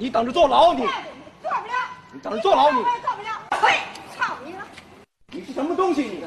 你等着坐牢！你坐不了。你等着坐牢！你坐不了。呸！操你了！你是什么东西？你？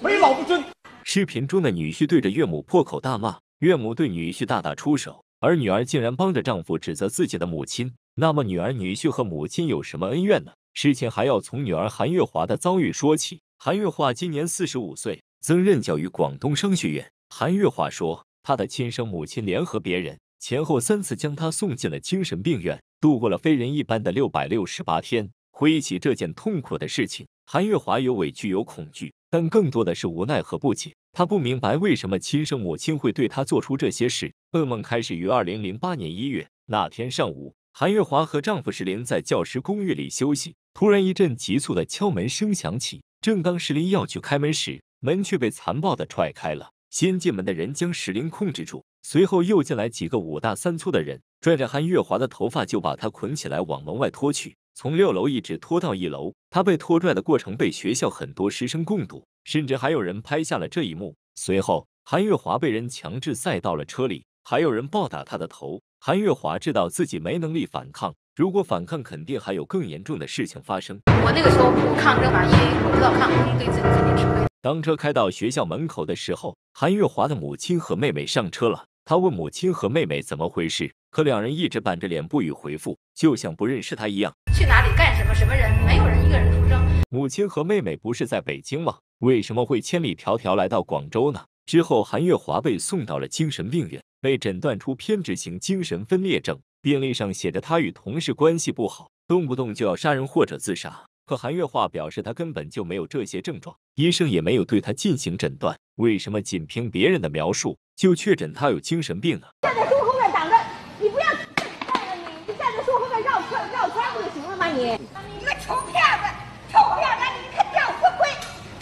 没老不尊。视频中的女婿对着岳母破口大骂，岳母对女婿大打出手，而女儿竟然帮着丈夫指责自己的母亲。那么，女儿、女婿和母亲有什么恩怨呢？事情还要从女儿韩月华的遭遇说起。韩月华今年四十五岁，曾任教于广东商学院。韩月华说，她的亲生母亲联合别人。前后三次将他送进了精神病院，度过了非人一般的六百六十八天。回忆起这件痛苦的事情，韩月华有委屈，有恐惧，但更多的是无奈和不解。他不明白为什么亲生母亲会对他做出这些事。噩梦开始于二零零八年一月那天上午，韩月华和丈夫石林在教师公寓里休息，突然一阵急促的敲门声响起。正当石林要去开门时，门却被残暴的踹开了。先进门的人将石林控制住。随后又进来几个五大三粗的人，拽着韩月华的头发就把他捆起来，往门外拖去，从六楼一直拖到一楼。他被拖拽的过程被学校很多师生共睹，甚至还有人拍下了这一幕。随后，韩月华被人强制塞到了车里，还有人暴打他的头。韩月华知道自己没能力反抗，如果反抗肯定还有更严重的事情发生。我那个时候不抗争嘛，因为知道抗对自己吃亏。当车开到学校门口的时候，韩月华的母亲和妹妹上车了。他问母亲和妹妹怎么回事，可两人一直板着脸不予回复，就像不认识他一样。去哪里干什么？什么人？没有人一个人出征。母亲和妹妹不是在北京吗？为什么会千里迢迢来到广州呢？之后，韩月华被送到了精神病院，被诊断出偏执型精神分裂症。病历上写着，他与同事关系不好，动不动就要杀人或者自杀。可韩月华表示，他根本就没有这些症状，医生也没有对他进行诊断。为什么仅凭别人的描述就确诊他有精神病呢？站在树后面挡着，你不要站着，你你站在树后面绕圈绕圈不就行了吗？你你个臭骗子，臭骗子，你个吊死鬼，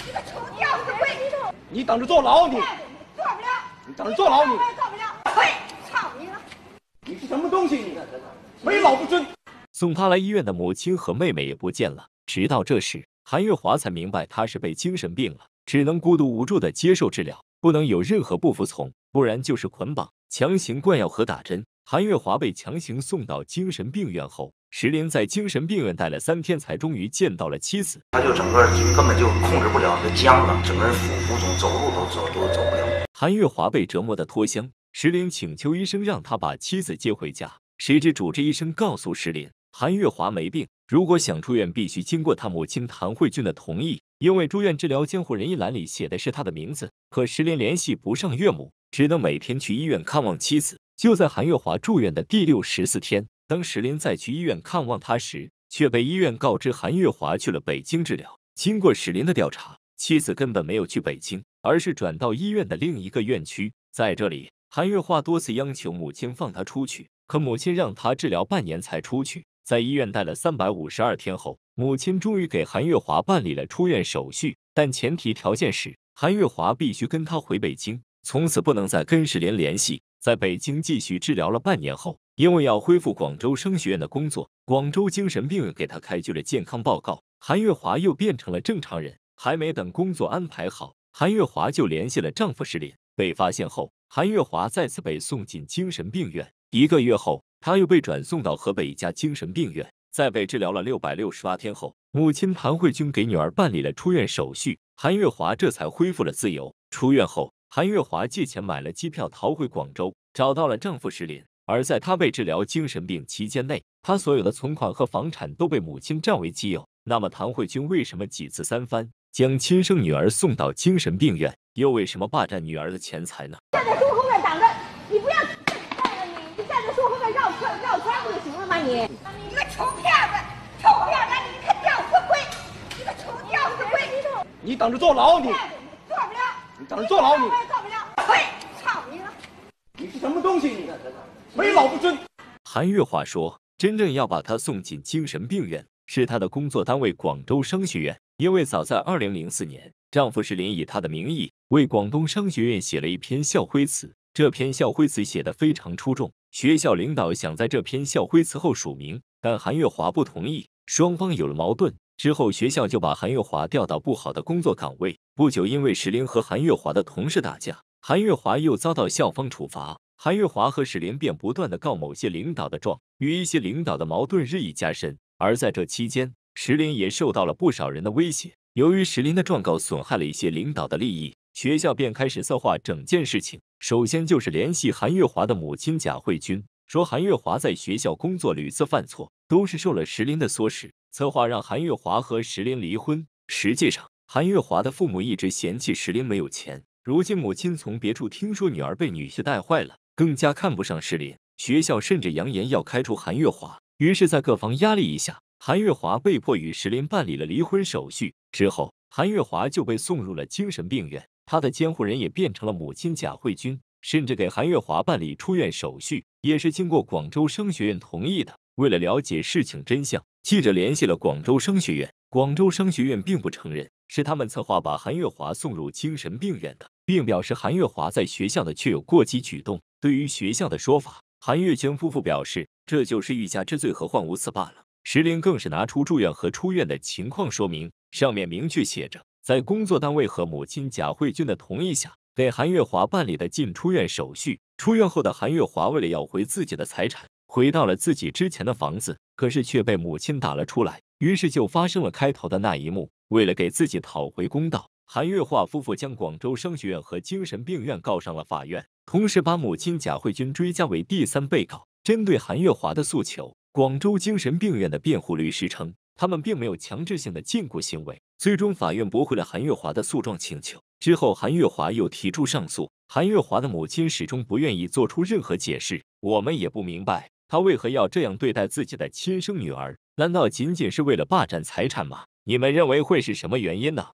你个臭吊死鬼，你等着坐牢，你坐不了，你等着坐牢，你坐不了。呸！操你妈！你是什么东西？你没老不尊。送他来医院的母亲和妹妹也不见了。直到这时，韩月华才明白他是被精神病了，只能孤独无助的接受治疗，不能有任何不服从，不然就是捆绑、强行灌药和打针。韩月华被强行送到精神病院后，石林在精神病院待了三天，才终于见到了妻子。他就整个根本就控制不了，就僵了，整个人浮浮肿，走路都走都走不了。韩月华被折磨的脱相，石林请求医生让他把妻子接回家，谁知主治医生告诉石林。韩月华没病，如果想出院，必须经过他母亲谭慧君的同意，因为住院治疗监护人一栏里写的是他的名字。可石林联系不上岳母，只能每天去医院看望妻子。就在韩月华住院的第六十四天，当石林再去医院看望他时，却被医院告知韩月华去了北京治疗。经过石林的调查，妻子根本没有去北京，而是转到医院的另一个院区。在这里，韩月华多次央求母亲放他出去，可母亲让他治疗半年才出去。在医院待了三百五十二天后，母亲终于给韩月华办理了出院手续，但前提条件是韩月华必须跟她回北京，从此不能再跟世莲联系。在北京继续治疗了半年后，因为要恢复广州商学院的工作，广州精神病院给她开具了健康报告，韩月华又变成了正常人。还没等工作安排好，韩月华就联系了丈夫石莲，被发现后，韩月华再次被送进精神病院。一个月后。她又被转送到河北一家精神病院，在被治疗了六百六十八天后，母亲谭慧君给女儿办理了出院手续，韩月华这才恢复了自由。出院后，韩月华借钱买了机票逃回广州，找到了丈夫石林。而在她被治疗精神病期间内，她所有的存款和房产都被母亲占为己有。那么，谭慧君为什么几次三番将亲生女儿送到精神病院，又为什么霸占女儿的钱财呢？你个臭骗子，臭骗子！你个吊死鬼，你个臭吊死鬼！你等着坐牢，你坐不了。等着坐牢，你坐不了。呸！操你了！你是什么东西？你为老不尊。韩月华说，真正要把他送进精神病院，是他的工作单位广州商学院，因为早在二零零四年，丈夫石林以她的名义为广东商学院写了一篇校徽词，这篇校徽词写的非常出众。学校领导想在这篇校徽词后署名，但韩月华不同意，双方有了矛盾。之后，学校就把韩月华调到不好的工作岗位。不久，因为石林和韩月华的同事打架，韩月华又遭到校方处罚。韩月华和石林便不断的告某些领导的状，与一些领导的矛盾日益加深。而在这期间，石林也受到了不少人的威胁。由于石林的状告损害了一些领导的利益。学校便开始策划整件事情，首先就是联系韩月华的母亲贾慧君，说韩月华在学校工作屡次犯错，都是受了石林的唆使。策划让韩月华和石林离婚。实际上，韩月华的父母一直嫌弃石林没有钱，如今母亲从别处听说女儿被女婿带坏了，更加看不上石林。学校甚至扬言要开除韩月华。于是，在各方压力下，韩月华被迫与石林办理了离婚手续。之后，韩月华就被送入了精神病院。他的监护人也变成了母亲贾慧君，甚至给韩月华办理出院手续也是经过广州商学院同意的。为了了解事情真相，记者联系了广州商学院，广州商学院并不承认是他们策划把韩月华送入精神病院的，并表示韩月华在学校的确有过激举动。对于学校的说法，韩月娟夫妇表示这就是欲加之罪，何患无辞罢了。石林更是拿出住院和出院的情况说明，上面明确写着。在工作单位和母亲贾慧君的同意下，给韩月华办理的进出院手续。出院后的韩月华为了要回自己的财产，回到了自己之前的房子，可是却被母亲打了出来，于是就发生了开头的那一幕。为了给自己讨回公道，韩月华夫妇将广州商学院和精神病院告上了法院，同时把母亲贾慧君追加为第三被告。针对韩月华的诉求，广州精神病院的辩护律师称，他们并没有强制性的禁锢行为。最终，法院驳回了韩月华的诉状请求。之后，韩月华又提出上诉。韩月华的母亲始终不愿意做出任何解释。我们也不明白，她为何要这样对待自己的亲生女儿？难道仅仅是为了霸占财产吗？你们认为会是什么原因呢？